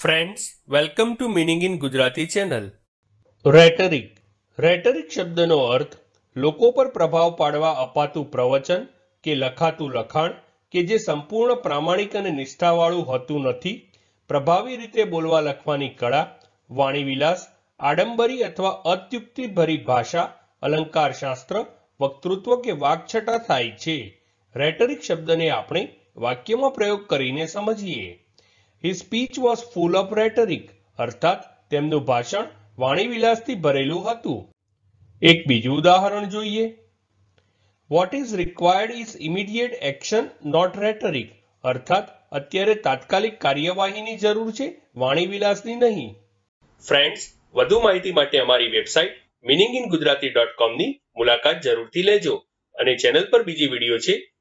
friends welcome to meaning in Gujarati channel rhetoric rhetoric શબ્દનો અર્થ લોકો પર પ્રભાવ પાડવા અપાતું પ્રવચન કે લખાતું લખાણ કે જે સંપૂર્ણ પ્રામાણિક અને નિષ્ઠાવાળું હોતું નથી પ્રભાવી રીતે બોલવા લખવાની કળા વાણીવિલાસ આડંબરી અથવા અત્યુક્તિભરી ભાષા અલંકાર શાસ્ત્ર વક્તૃત્વ કે વાકછટા થાય છે રેટરિક શબ્દને આપણે વાક્યમાં પ્રયોગ કરીને સમજીએ his speech was full of rhetoric અર્થાત તેમનું ભાષણ વાણીવિલાસથી ભરેલું હતું એક બીજું ઉદાહરણ જોઈએ what is required is immediate action not rhetoric અર્થાત અત્યારે તાત્કાલિક કાર્યવાહીની જરૂર છે વાણીવિલાસની નહીં ફ્રેન્ડ્સ વધુ માહિતી માટે અમારી website meaning in Gujarati dot કોમની મુલાકાત જરૂરથી લેજો અને ચેનલ પર બીજી વિડીયો છે